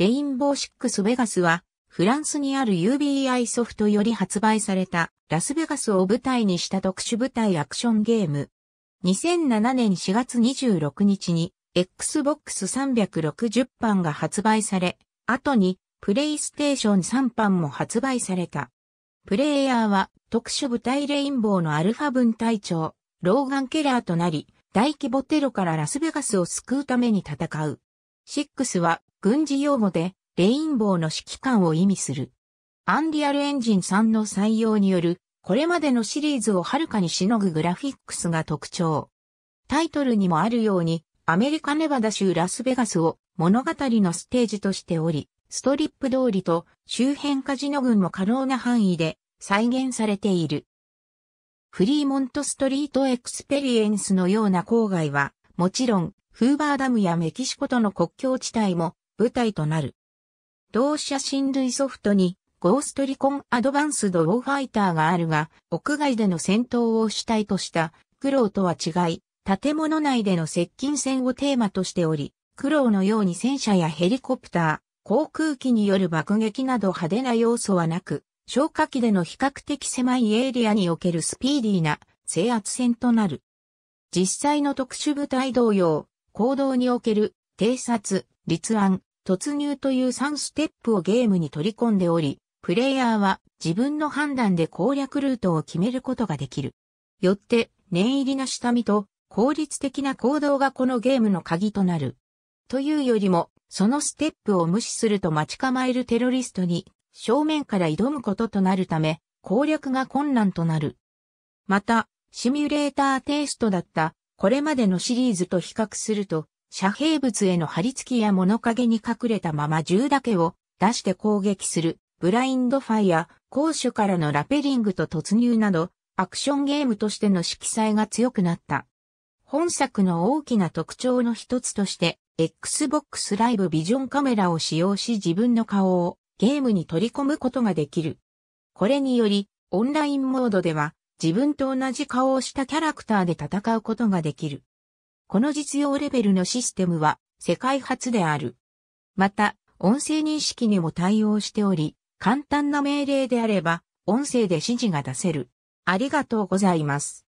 レインボーシックスベガスは、フランスにある UBI ソフトより発売されたラスベガスを舞台にした特殊舞台アクションゲーム。2007年4月26日に Xbox 360版が発売され、後に PlayStation 3版も発売された。プレイヤーは特殊部隊レインボーのアルファ分隊長、ローガン・ケラーとなり、大規模テロからラスベガスを救うために戦う。6は軍事用語でレインボーの指揮官を意味する。アンリアルエンジン3の採用による、これまでのシリーズをはるかにしのぐグラフィックスが特徴。タイトルにもあるように、アメリカネバダ州ラスベガスを物語のステージとしており、ストリップ通りと周辺カジノ群も可能な範囲で再現されている。フリーモントストリートエクスペリエンスのような郊外は、もちろん、フーバーダムやメキシコとの国境地帯も舞台となる。同社親類ソフトにゴーストリコンアドバンスドウォーファイターがあるが、屋外での戦闘を主体とした苦労とは違い、建物内での接近戦をテーマとしており、苦労のように戦車やヘリコプター、航空機による爆撃など派手な要素はなく、消火器での比較的狭いエリアにおけるスピーディーな制圧戦となる。実際の特殊部隊同様、行動における偵察、立案、突入という3ステップをゲームに取り込んでおり、プレイヤーは自分の判断で攻略ルートを決めることができる。よって、念入りな下見と効率的な行動がこのゲームの鍵となる。というよりも、そのステップを無視すると待ち構えるテロリストに正面から挑むこととなるため、攻略が困難となる。また、シミュレーターテイストだったこれまでのシリーズと比較すると、遮蔽物への張り付きや物陰に隠れたまま銃だけを出して攻撃する、ブラインドファイア、攻守からのラペリングと突入など、アクションゲームとしての色彩が強くなった。本作の大きな特徴の一つとして、Xbox Live ビジョンカメラを使用し自分の顔をゲームに取り込むことができる。これにより、オンラインモードでは自分と同じ顔をしたキャラクターで戦うことができる。この実用レベルのシステムは世界初である。また、音声認識にも対応しており、簡単な命令であれば、音声で指示が出せる。ありがとうございます。